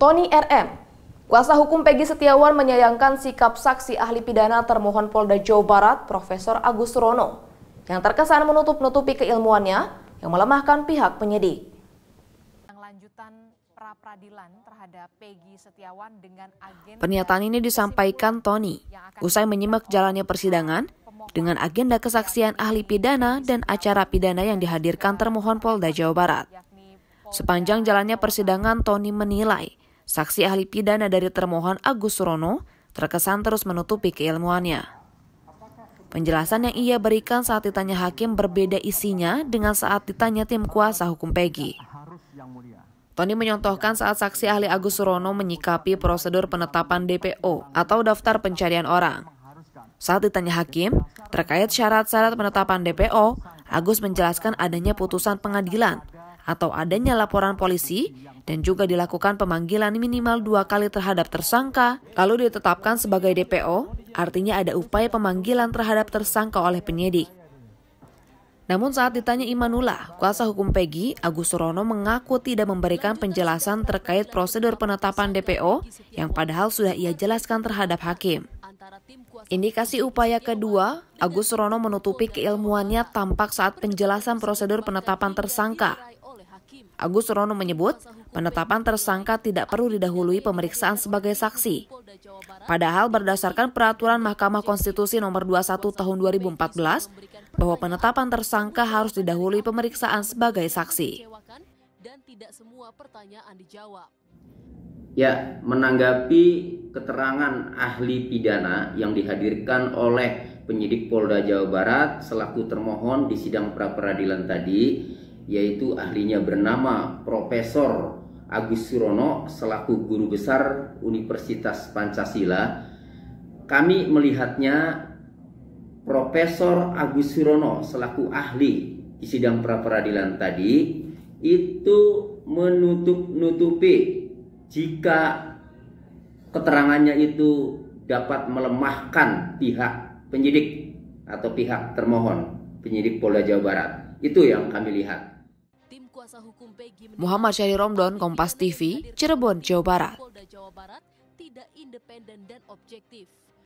Tony RM. Kuasa hukum Peggy Setiawan menyayangkan sikap saksi ahli pidana termohon Polda Jawa Barat, Profesor Agus Rono, yang terkesan menutup-nutupi keilmuannya yang melemahkan pihak penyidik. Lanjutan Pernyataan ini disampaikan Tony usai menyimak jalannya persidangan dengan agenda kesaksian ahli pidana dan acara pidana yang dihadirkan termohon Polda Jawa Barat. Sepanjang jalannya persidangan, Tony menilai Saksi ahli pidana dari termohon Agus Surono terkesan terus menutupi keilmuannya. Penjelasan yang ia berikan saat ditanya hakim berbeda isinya dengan saat ditanya tim kuasa hukum Peggy. Tony menyontohkan saat saksi ahli Agus Surono menyikapi prosedur penetapan DPO atau daftar pencarian orang. Saat ditanya hakim terkait syarat-syarat penetapan DPO, Agus menjelaskan adanya putusan pengadilan atau adanya laporan polisi dan juga dilakukan pemanggilan minimal dua kali terhadap tersangka, lalu ditetapkan sebagai DPO, artinya ada upaya pemanggilan terhadap tersangka oleh penyidik. Namun saat ditanya Imanula kuasa hukum Peggy Agus Surono mengaku tidak memberikan penjelasan terkait prosedur penetapan DPO yang padahal sudah ia jelaskan terhadap hakim. Indikasi upaya kedua, Agus Surono menutupi keilmuannya tampak saat penjelasan prosedur penetapan tersangka Agus Rono menyebut, penetapan tersangka tidak perlu didahului pemeriksaan sebagai saksi. Padahal berdasarkan peraturan Mahkamah Konstitusi nomor 21 tahun 2014 bahwa penetapan tersangka harus didahului pemeriksaan sebagai saksi. Dan tidak semua pertanyaan dijawab. Ya, menanggapi keterangan ahli pidana yang dihadirkan oleh penyidik Polda Jawa Barat selaku termohon di sidang pra peradilan tadi, yaitu ahlinya bernama Profesor Agus Surono selaku guru besar Universitas Pancasila kami melihatnya Profesor Agus Surono selaku ahli di sidang pra peradilan tadi itu menutup-nutupi jika keterangannya itu dapat melemahkan pihak penyidik atau pihak termohon penyidik Polda Jawa Barat. Itu yang kami lihat. Muhammad Syahri Romdon, Kompas TV, Cirebon, Jawa Barat.